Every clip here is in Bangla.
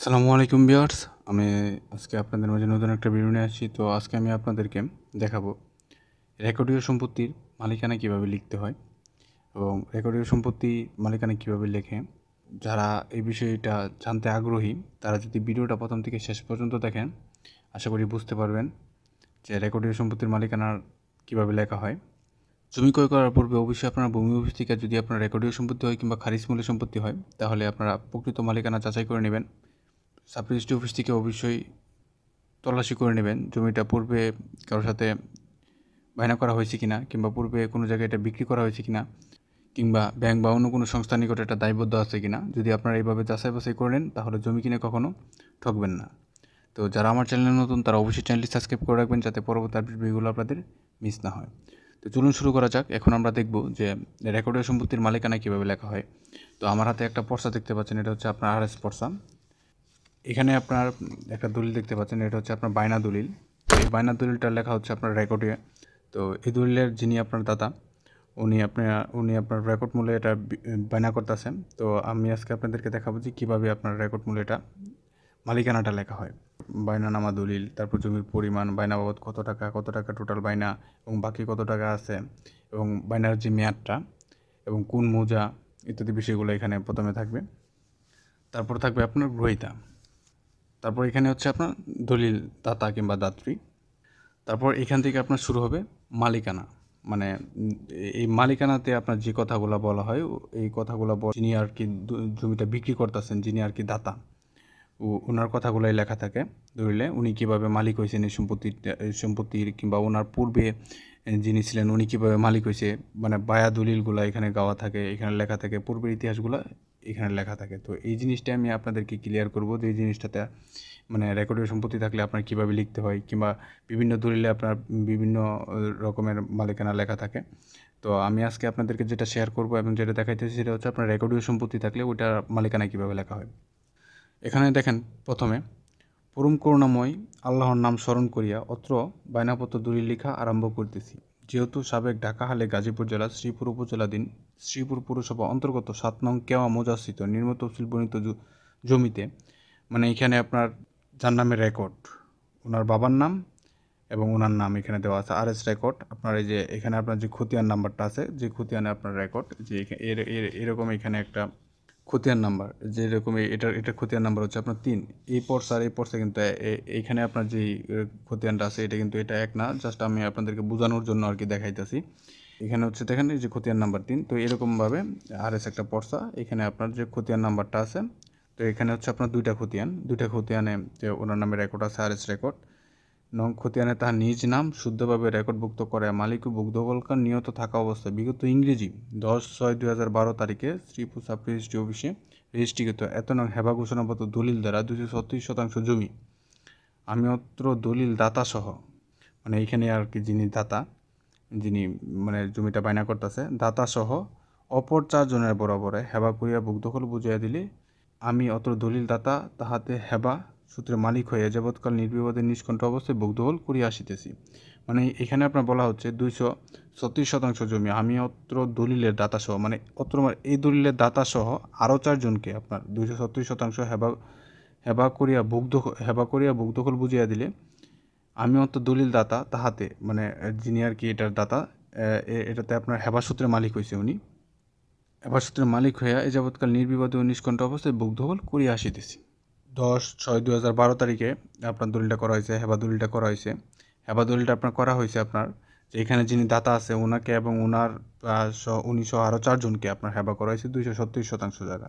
আসসালামু আলাইকুম বিয়ার্স আমি আজকে আপনাদের মাঝে নতুন একটা ভিডিও নিয়ে আসছি তো আজকে আমি আপনাদেরকে দেখাবো রেকর্ডীয় সম্পত্তির মালিকানা কিভাবে লিখতে হয় এবং রেকর্ডীয় সম্পত্তি মালিকানা কিভাবে লেখে যারা এই বিষয়টা জানতে আগ্রহী তারা যদি ভিডিওটা প্রথম থেকে শেষ পর্যন্ত দেখেন আশা করি বুঝতে পারবেন যে রেকর্ডীয় সম্পত্তির মালিকানার কিভাবে লেখা হয় জমি ক্রয় করার পূর্বে অবশ্যই আপনার ভূমি অফিস থেকে যদি আপনার রেকর্ডীয় সম্পত্তি হয় কিংবা খারিজ মূল্য সম্পত্তি হয় তাহলে আপনারা প্রকৃত মালিকানা যাচাই করে নেবেন সাব রেজিস্ট্রি অফিস থেকে অবশ্যই তল্লাশি করে নেবেন জমিটা পূর্বে কারোর সাথে বায়না করা হয়েছে কি না কিংবা পূর্বে কোনো জায়গায় এটা বিক্রি করা হয়েছে কি না কিংবা ব্যাংক বা অন্য কোনো সংস্থার নিকট এটা দায়বদ্ধ আছে কি না যদি আপনারা এইভাবে যাচাই বাছাই করে নেন তাহলে জমি কিনে কখনো ঠকবেন না তো যারা আমার চ্যানেলে নতুন তারা অবশ্যই চ্যানেলটি সাবস্ক্রাইব করে রাখবেন যাতে পরবর্তী আপডেটগুলো আপনাদের মিস না হয় তো চলুন শুরু করা যাক এখন আমরা দেখব যে রেকর্ডের সম্পত্তির মালিকানা কীভাবে লেখা হয় তো আমার হাতে একটা পর্সা দেখতে পাচ্ছেন এটা হচ্ছে আপনার আর এস পর্সা এখানে আপনার একটা দলিল দেখতে পাচ্ছেন এটা হচ্ছে আপনার বায়না দলিল এই বায়না দলিলটা লেখা হচ্ছে আপনার রেকর্ডে তো এই দলিলের যিনি আপনার দাদা উনি আপনার উনি আপনার রেকর্ড মূল্যে এটা বায়না করতেছেন তো আমি আজকে আপনাদেরকে দেখাবো যে কীভাবে আপনার রেকর্ড মূল্যে এটা মালিকানাটা লেখা হয় বায়নানামা দলিল তারপর জমির পরিমাণ বায়না বাবদ কত টাকা কত টাকা টোটাল বায়না এবং বাকি কত টাকা আছে এবং বায়নার যে মেয়াদটা এবং কোন মোজা ইত্যাদি বিষয়গুলো এখানে প্রথমে থাকবে তারপর থাকবে আপনার গ্রহিতা তারপর এখানে হচ্ছে আপনার দলিল দাতা কিংবা দাত্রী তারপর এখান থেকে আপনার শুরু হবে মালিকানা মানে এই মালিকানাতে আপনার যে কথাগুলো বলা হয় এই কথাগুলো যিনি আর কি জমিটা বিক্রি করতেছেন যিনি আর কি দাতা ওনার কথাগুলোই লেখা থাকে ধরলে উনি কীভাবে মালিক হয়েছেন এই সম্পত্তির সম্পত্তির কিংবা ওনার পূর্বে যিনি ছিলেন উনি কীভাবে মালিক হয়েছে মানে বায়া দলিলগুলো এখানে গাওয়া থাকে এখানে লেখা থাকে পূর্বের ইতিহাসগুলো এখানে লেখা থাকে তো এই জিনিসটা আমি আপনাদেরকে ক্লিয়ার করব যে এই জিনিসটাতে মানে রেকর্ডের সম্পত্তি থাকলে আপনার কীভাবে লিখতে হয় কিংবা বিভিন্ন দলিলে আপনার বিভিন্ন রকমের মালিকানা লেখা থাকে তো আমি আজকে আপনাদেরকে যেটা শেয়ার করব এবং যেটা দেখাইতেছি সেটা হচ্ছে আপনার রেকর্ডের সম্পত্তি থাকলে ওইটার মালিকানা কীভাবে লেখা হয় এখানে দেখেন প্রথমে পরম করুণাময় আল্লাহর নাম স্মরণ করিয়া অত্র বায়নাপত্র দলিল লেখা আরম্ভ করতেছি যেহেতু সাবেক ঢাকা হালে গাজীপুর জেলার শ্রীপুর উপজেলাধীন শ্রীপুর পৌরসভা অন্তর্গত সাত নং কেওয়া মোজাস্থিত নির্মিত তফসিল বর্ণিত জমিতে মানে এখানে আপনার যার নামে রেকর্ড ওনার বাবার নাম এবং ওনার নাম এখানে দেওয়া আছে আর এস রেকর্ড আপনার এই যে এখানে আপনার যে খতিয়ান নাম্বারটা আছে যে খতিয়ানে আপনার রেকর্ড যে এরকম এখানে একটা খতিয়ান নাম্বার যেরকম এটার এটার খতিয়ান নাম্বার হচ্ছে আপনার তিন এই পর্সা আর এই পর্সা কিন্তু এইখানে আপনার যে খতিয়ানটা আছে এটা কিন্তু এটা এক না জাস্ট আমি আপনাদেরকে বোঝানোর জন্য আর কি দেখাইতেছি এখানে হচ্ছে দেখেন এই যে খতিয়ান নাম্বার তিন তো এরকমভাবে আর এস একটা পর্সা এখানে আপনার যে খতিয়ান নাম্বারটা আছে তো এখানে হচ্ছে আপনার দুইটা খতিয়ান দুইটা খতিয়ানে যে ওনার নামে রেকর্ড আছে আর এস রেকর্ড নং খতিয়ানে তাহার নিজ নাম শুদ্ধভাবে রেকর্ডভুক্ত করে মালিক ও ভুক্তগোলকার নিহত থাকা অবস্থায় বিগত ইংরেজি দশ ছয় দুই হাজার বারো তারিখে শ্রীপুর সাব রেজিস্ট্রি অফিসে রেজিস্ট্রিকৃত এত নং হেবা ঘোষণাপত্র দলিল দ্বারা দুশো ছত্রিশ শতাংশ জমি আমি অত্র দলিল দাতাসহ মানে এইখানে আর কি যিনি দাতা যিনি মানে জমিটা বায়না করতেছে দাতাসহ অপর চারজনের বরাবরে হেবা করিয়া বুগ্ধকল বুঝাইয়া দিলে আমি অত্র দলিল দাতা তাহাতে হেবা সূত্রে মালিক হয়ে যাবৎকাল নির্বিবাদে নিষ্কণ্ঠ অবস্থায় ভুগ্ধবল করিয়া আসিতেছি মানে এখানে আপনার বলা হচ্ছে দুইশো ছত্রিশ শতাংশ জমি আমি অত্র দলিলের দাতাসহ মানে অত্র মানে এই দলিলের দাতাসহ আরও চারজনকে আপনার দুইশো ছত্রিশ শতাংশ হেবা হেবা করিয়া ভুগ্ধ হেবা করিয়া ভুগদখল বুঝিয়া দিলে আমি অত দলিল দাতা তাহাতে মানে যিনি আর কি এটার দাতা এটাতে আপনার হেবা সূত্রে মালিক হয়েছে উনি হেবা সূত্রে মালিক হইয়া এ যাবৎকাল নির্বিবাদে ও নিষ্কণ্ঠ অবস্থায় ভুগদখল করিয়া আসিতেছি দশ ছয় দু হাজার বারো তারিখে আপনার দলিলটা করা হয়েছে হেবা দলিলটা করা হয়েছে হেবা দলিলটা আপনার করা হয়েছে আপনার যে এখানে যিনি দাতা আছে ওনাকে এবং ওনার উনিশশো আরও চারজনকে আপনার হেবা করা হয়েছে দুইশো সত্তর শতাংশ জায়গা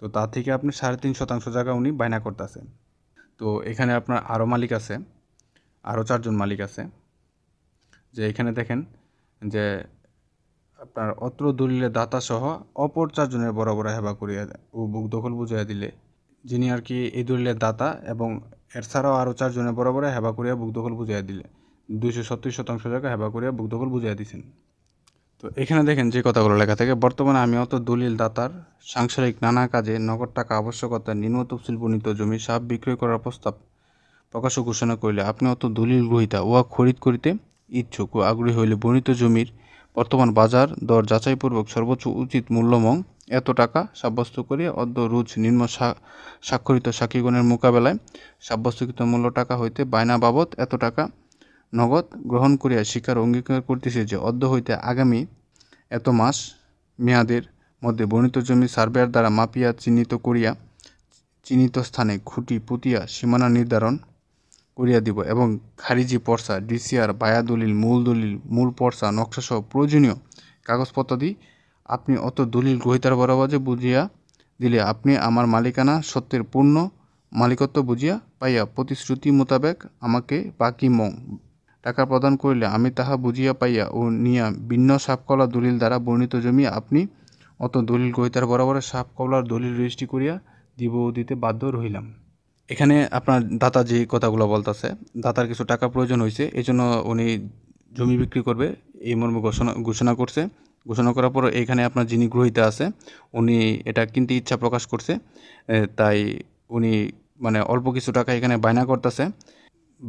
তো তার থেকে আপনি সাড়ে তিন শতাংশ জায়গা উনি বায়না করতেছেন তো এখানে আপনার আরও মালিক আছে আরও চারজন মালিক আছে যে এখানে দেখেন যে আপনার অত্র দলিলের দাতা সহ অপর চারজনের বরাবর হেবা করিয়া ও বুক দখল বুঝাইয়া দিলে যিনি আর কি এই দাতা এবং এর ছাড়াও আরও চারজনে বরাবরে হেবা করিয়া বুকদখল বুঝাইয়া দিলে দুইশো সত্তর শতাংশ জায়গা হেবা করিয়া বুকদখল বুঝাইয়া দিয়েছেন তো এখানে দেখেন যে কথাগুলো লেখা থাকে বর্তমানে আমি অত দলিল দাতার সাংসারিক নানা কাজে নগদ টাকা আবশ্যকতা নিম্ন তফসিল বর্ণিত জমি সাপ বিক্রয় করার প্রস্তাব প্রকাশ ঘোষণা করিলে আপনি অত দলিল গ্রহিতা উহা খরিদ করিতে ইচ্ছুক ও আগ্রহী হইলে বর্ণিত জমির বর্তমান বাজার দর যাচাইপূর্বক সর্বোচ্চ উচিত মূল্যমং এত টাকা সাব্যস্ত করিয়া অর্ধ রুজ নিম্ন স্বাক্ষরিত সাক্ষীগণের মোকাবেলায় সাব্যস্তকৃত মূল্য টাকা হইতে বায়না বাবদ এত টাকা নগদ গ্রহণ করিয়া শিকার অঙ্গীকার করতেছে যে অর্ধ হইতে আগামী এত মাস মেয়াদের মধ্যে বর্ণিত জমি সার্ভেয়ার দ্বারা মাপিয়া চিহ্নিত করিয়া চিহ্নিত স্থানে খুঁটি পুতিয়া সীমানা নির্ধারণ করিয়া দিব এবং খারিজি পর্সা ডিসিআর বায়া দলিল মূল দলিল মূল পর্সা নকশাসহ প্রয়োজনীয় কাগজপত্রাদি আপনি অত দলিল গ্রহিতার বরাবরে বুঝিয়া দিলে আপনি আমার মালিকানা সত্যের পূর্ণ মালিকত্ব বুঝিয়া পাইয়া প্রতিশ্রুতি মোতাবেক আমাকে বাকি মং টাকা প্রদান করিলে আমি তাহা বুঝিয়া পাইয়া ও নিয়া ভিন্ন সাপকলা দলিল দ্বারা বর্ণিত জমি আপনি অত দলিল গ্রহিতার বরাবরে সাপকলার দলিল রেজিস্ট্রি করিয়া দিব দিতে বাধ্য রহিলাম এখানে আপনার দাতা যে কথাগুলো বলতেছে দাতার কিছু টাকা প্রয়োজন হয়েছে এজন্য উনি জমি বিক্রি করবে এই মর্মে ঘোষণা ঘোষণা করছে ঘোষণা করার পর এখানে আপনার যিনি গ্রহীতা আছে উনি এটা কিনতে ইচ্ছা প্রকাশ করছে তাই উনি মানে অল্প কিছু টাকা এখানে বায়না করতেছে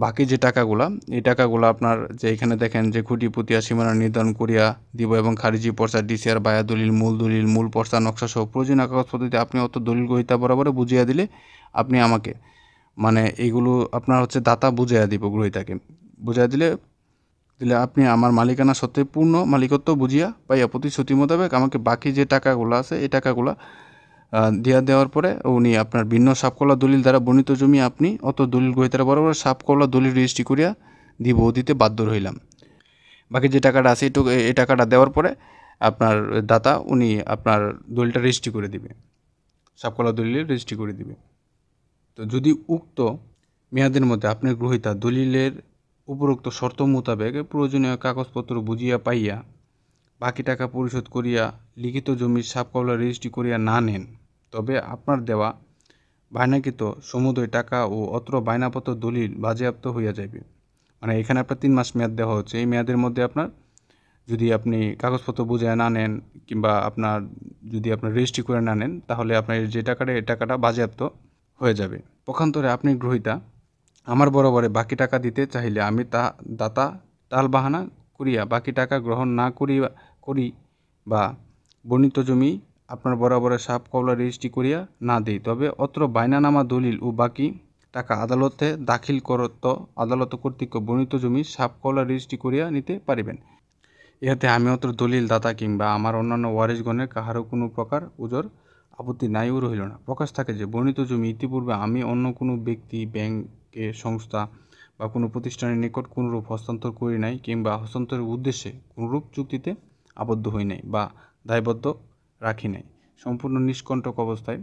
বাকি যে টাকাগুলা এই টাকাগুলো আপনার যে এখানে দেখেন যে খুঁটি পুতিয়া সীমানা নির্ধারণ করিয়া দিব এবং খারিজি পর্চা ডিসিআর বায়া দলিল মূল দলিল মূল পর্সা নকশা সহ প্রয়োজনীয় পদ্ধতিতে আপনি অত দলিল গ্রহিতা বরাবর বুঝিয়া দিলে আপনি আমাকে মানে এগুলো আপনার হচ্ছে দাতা বুঝাইয়া দিব গ্রহিতাকে বুঝাইয়া দিলে দিলে আপনি আমার মালিকানা সত্যি পূর্ণ মালিকত্ব বুঝিয়া পাইয়া প্রতিশ্রুতি মোতাবেক আমাকে বাকি যে টাকাগুলো আছে এই টাকাগুলো দিয়া দেওয়ার পরে উনি আপনার ভিন্ন সাপকলা দলিল দ্বারা বর্ণিত জমি আপনি অত দলিল গ্রহিতার বরাবর সাপকলা দলিল রেজিস্ট্রি করিয়া দিব দিতে বাধ্য রইলাম বাকি যে টাকাটা আছে এটুকু এই টাকাটা দেওয়ার পরে আপনার দাতা উনি আপনার দলিলটা রেজিস্ট্রি করে দিবে সাপকলা দলিল রেজিস্ট্রি করে দিবে তো যদি উক্ত মেয়াদের মধ্যে আপনার গ্রহিতা দলিলের উপরোক্ত শর্ত মোতাবেক প্রয়োজনীয় কাগজপত্র বুঝিয়া পাইয়া বাকি টাকা পরিশোধ করিয়া লিখিত জমির সাপকাবলা রেজিস্ট্রি করিয়া না নেন তবে আপনার দেওয়া বায়নাকৃত সমুদয় টাকা ও অত্র বায়নাপত্র দলিল বাজেয়াপ্ত হইয়া যাইবে মানে এখানে আপনার তিন মাস মেয়াদ দেওয়া হচ্ছে এই মেয়াদের মধ্যে আপনার যদি আপনি কাগজপত্র বুঝিয়া না নেন কিংবা আপনার যদি আপনার রেজিস্ট্রি করে না নেন তাহলে আপনার যে টাকাটা এই টাকাটা বাজেয়াপ্ত হয়ে যাবে পক্ষান্তরে আপনি গ্রহিতা আমার বরাবরে বাকি টাকা দিতে চাহিলে আমি তা দাতা বাহানা করিয়া বাকি টাকা গ্রহণ না করি করি বা বর্ণিত জমি আপনার বরাবরে সাপ কবলা রেজিস্ট্রি করিয়া না দিই তবে অত্র বায়নানামা দলিল ও বাকি টাকা আদালতে দাখিল করত আদালত কর্তৃক বর্ণিত জমি সাপ কবলা রেজিস্ট্রি করিয়া নিতে পারিবেন ইহাতে আমি অত্র দলিল দাতা কিংবা আমার অন্যান্য ওয়ারিশগণের কাহারও কোনো প্রকার উজোর আপত্তি নাইও রহিল না প্রকাশ থাকে যে বর্ণিত জমি ইতিপূর্বে আমি অন্য কোনো ব্যক্তি ব্যাংক কে সংস্থা বা কোনো প্রতিষ্ঠানের নিকট কোনরূপ হস্তান্তর করি নাই কিংবা হস্তান্তরের উদ্দেশ্যে কোনরূপ চুক্তিতে আবদ্ধ হই নাই বা দায়বদ্ধ রাখি নাই সম্পূর্ণ নিষ্কণ্টক অবস্থায়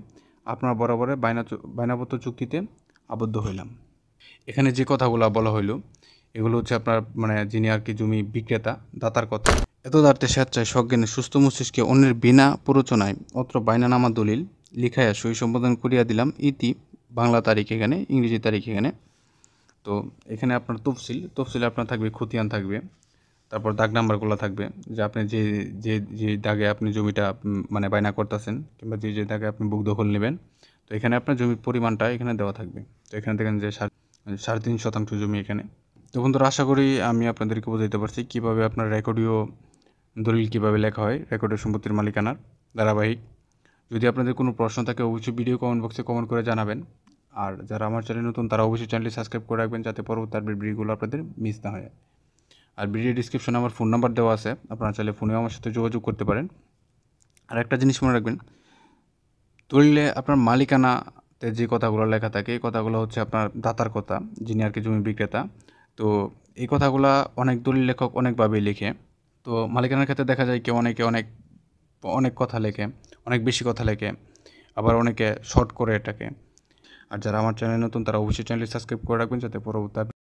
আপনার বরাবরে বায়না বায়নাবদ্ধ চুক্তিতে আবদ্ধ হইলাম এখানে যে কথাগুলো বলা হইল এগুলো হচ্ছে আপনার মানে যিনি আর কি জমি বিক্রেতা দাতার কথা এত এতদার্থে স্বেচ্ছায় সজ্ঞানে সুস্থ মস্তিষ্কে অন্যের বিনা প্ররোচনায় অত্র নামা দলিল লিখাইয়া সই সম্পাদন করিয়া দিলাম ইতি বাংলা তারিখ এখানে ইংরেজি তারিখ এখানে তো এখানে আপনার তফসিল তফসিলে আপনার থাকবে খতিয়ান থাকবে তারপর দাগ নাম্বারগুলো থাকবে যে আপনি যে যে যে দাগে আপনি জমিটা মানে বায়না করতেছেন কিংবা যে যে দাগে আপনি বুক দখল নেবেন তো এখানে আপনার জমির পরিমাণটা এখানে দেওয়া থাকবে তো এখানে দেখেন যে সাড়ে মানে তিন শতাংশ জমি এখানে তো বন্ধুরা আশা করি আমি আপনাদেরকে বোঝাইতে পারছি কীভাবে আপনার রেকর্ডিও দলিল কীভাবে লেখা হয় রেকর্ডের সম্পত্তির মালিকানার ধারাবাহিক যদি আপনাদের কোনো প্রশ্ন থাকে অবশ্যই ভিডিও কমেন্ট বক্সে কমেন্ট করে জানাবেন আর যারা আমার চ্যানেল নতুন তারা অবশ্যই চ্যানেলটি সাবস্ক্রাইব করে রাখবেন যাতে পরবর্তী আর ভিডিওগুলো আপনাদের মিস না হয় আর ভিডিও ডিসক্রিপশনে আমার ফোন নাম্বার দেওয়া আছে আপনারা চাইলে ফোনেও আমার সাথে যোগাযোগ করতে পারেন আর একটা জিনিস মনে রাখবেন দলিলে আপনার মালিকানাতে যে কথাগুলো লেখা থাকে এই কথাগুলো হচ্ছে আপনার দাতার কথা যিনি আর কি জমি বিক্রেতা তো এই কথাগুলো অনেক দলিল লেখক অনেকভাবেই লেখে তো মালিকানার ক্ষেত্রে দেখা যায় কেউ অনেকে অনেক অনেক কথা লেখে অনেক বেশি কথা লেখে আবার অনেকে শর্ট করে এটাকে আর যারা আমার চ্যানেল নতুন তারা অবশ্যই চ্যানেলটি সাবস্ক্রাইব করে রাখবেন যাতে পরবর্তী